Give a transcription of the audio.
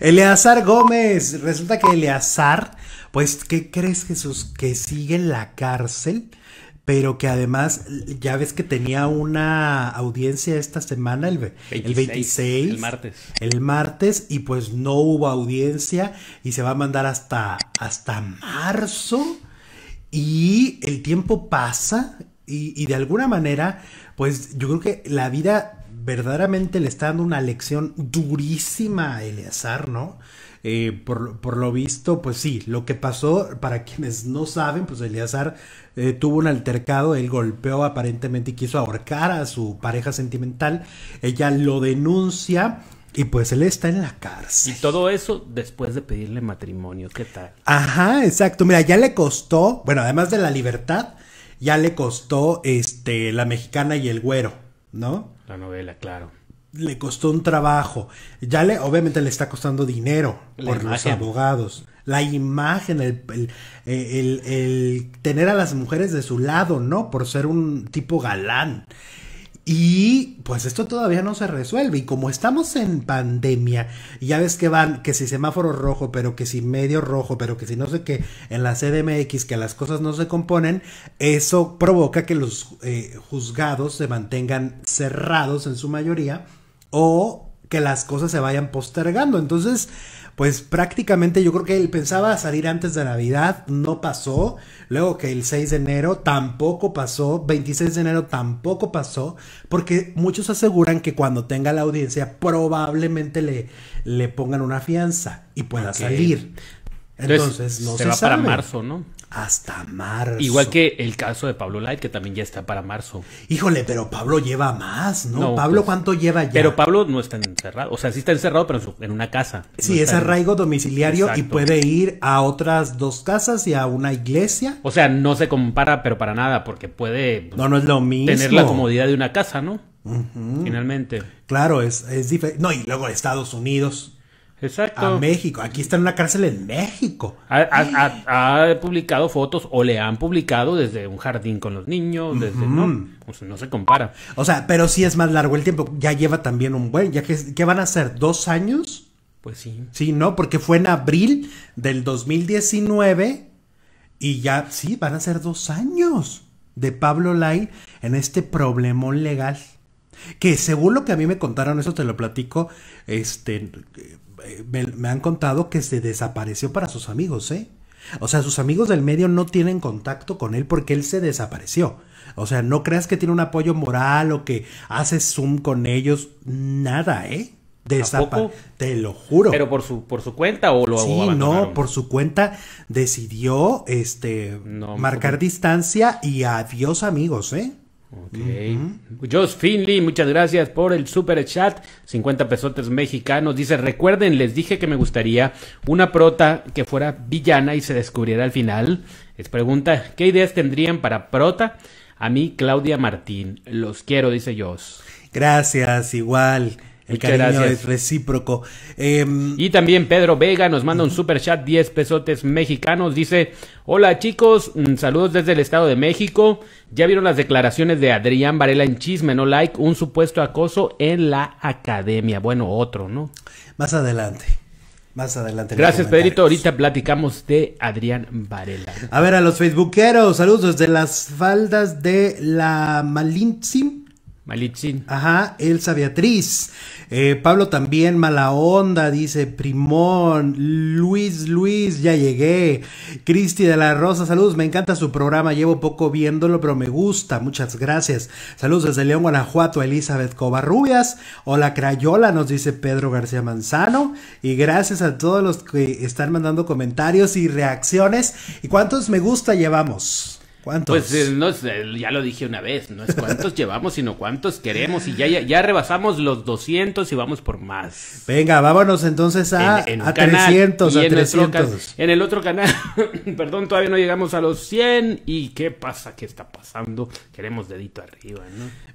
Eleazar Gómez. Resulta que Eleazar, pues, ¿qué crees, Jesús? Que sigue en la cárcel, pero que además, ya ves que tenía una audiencia esta semana, el, 26, el martes. El martes, y pues no hubo audiencia y se va a mandar hasta, hasta marzo. Y el tiempo pasa y, y de alguna manera, pues yo creo que la vida verdaderamente le está dando una lección durísima a Eleazar, ¿no? Eh, por, lo visto, pues sí, lo que pasó, para quienes no saben, pues Eleazar eh, tuvo un altercado, él golpeó aparentemente y quiso ahorcar a su pareja sentimental, ella lo denuncia. Y pues él está en la cárcel. Y todo eso después de pedirle matrimonio, ¿qué tal? Ajá, exacto. Mira, ya le costó, bueno, además de la libertad, ya le costó este la mexicana y el güero. ¿no? La novela, claro. Le costó un trabajo. Ya le, obviamente le está costando dinero por los abogados. La imagen, el, el, eh, el, el, tener a las mujeres de su lado, ¿no? Por ser un tipo galán. Y pues esto todavía no se resuelve. Y como estamos en pandemia, ya ves que van, que si semáforo rojo, pero que si medio rojo, pero que si no sé qué, en la CDMX, que las cosas no se componen, eso provoca que los eh, juzgados se mantengan cerrados en su mayoría o que las cosas se vayan postergando. Entonces, pues prácticamente yo creo que él pensaba salir antes de Navidad, no pasó. Luego que el 6 de enero tampoco pasó, 26 de enero tampoco pasó, porque muchos aseguran que cuando tenga la audiencia probablemente le, le pongan una fianza y pueda salir. Entonces, no se, va para marzo, ¿no? Hasta marzo. Igual que el caso de Pablo Light, que también ya está para marzo. Híjole, pero Pablo lleva más, ¿no? Pablo, pues, ¿cuánto lleva ya? Pero Pablo no está encerrado. O sea, sí está encerrado, pero en, una casa. Sí, es arraigo domiciliario y puede ir a otras dos casas y a una iglesia. O sea, no se compara, pero para nada, porque puede. no, no es lo mismo. Tener la comodidad de una casa, ¿no? Finalmente. Claro, es, es diferente. No, y luego Estados Unidos. Exacto. A México. Aquí está en una cárcel en México. Ha, publicado fotos o le han publicado desde un jardín con los niños, no, se compara. O sea, pero sí es más largo el tiempo. Ya lleva también un buen... ya que, ¿Qué van a ser? ¿Dos años? Pues sí. Sí, ¿no? Porque fue en abril del 2019 y ya, sí, van a ser dos años de Pablo Lai en este problemón legal. Que según lo que a mí me contaron, eso te lo platico, este, eh, me, han contado que se desapareció para sus amigos, ¿eh? O sea, sus amigos del medio no tienen contacto con él porque él se desapareció. O sea, no creas que tiene un apoyo moral o que hace Zoom con ellos. Nada, ¿eh? Desapareció. Te lo juro. ¿Pero por su, por su cuenta o lo Sí, no, por su cuenta decidió este, marcar pues, distancia y adiós amigos, ¿eh? Ok. Josh Finley, muchas gracias por el super chat. 50 pesotes mexicanos. Dice, recuerden, les dije que me gustaría una prota que fuera villana y se descubriera al final. Les pregunta, ¿qué ideas tendrían para prota? A mí, Claudia Martín. Los quiero, dice Josh. Gracias, igual. El es recíproco. Em, y también Pedro Vega nos manda un super chat, 10 pesotes mexicanos. Dice: Hola chicos, mm, saludos desde el Estado de México. Ya vieron las declaraciones de Adrián Varela en Chisme, no like, un supuesto acoso en la academia. Bueno, otro, ¿no? Más adelante. Más adelante. Gracias, Pedrito. Ahorita platicamos de Adrián Varela. A ver, a los facebookeros, saludos desde las faldas de la Malintzin. Malitzin. Ajá, Elsa Beatriz. Eh, Pablo también, mala onda, dice Primón. Luis, Luis, ya llegué. Cristi de la Rosa, saludos, me encanta su programa, llevo poco viéndolo, pero me gusta, muchas gracias. Saludos desde León, Guanajuato, Elizabeth Covarrubias. Hola, Crayola, nos dice Pedro García Manzano. Y gracias a todos los que están mandando comentarios y reacciones. ¿Y cuántos me gusta llevamos? ¿Cuántos? Pues eh, no ya lo dije una vez, no es cuántos llevamos, sino cuántos queremos. Y ya, ya, rebasamos los 200 y vamos por más. Venga, vámonos entonces a, a 300, en el otro canal, perdón, todavía no llegamos a los 100. ¿Y qué pasa? ¿Qué está pasando? Queremos dedito arriba, ¿no?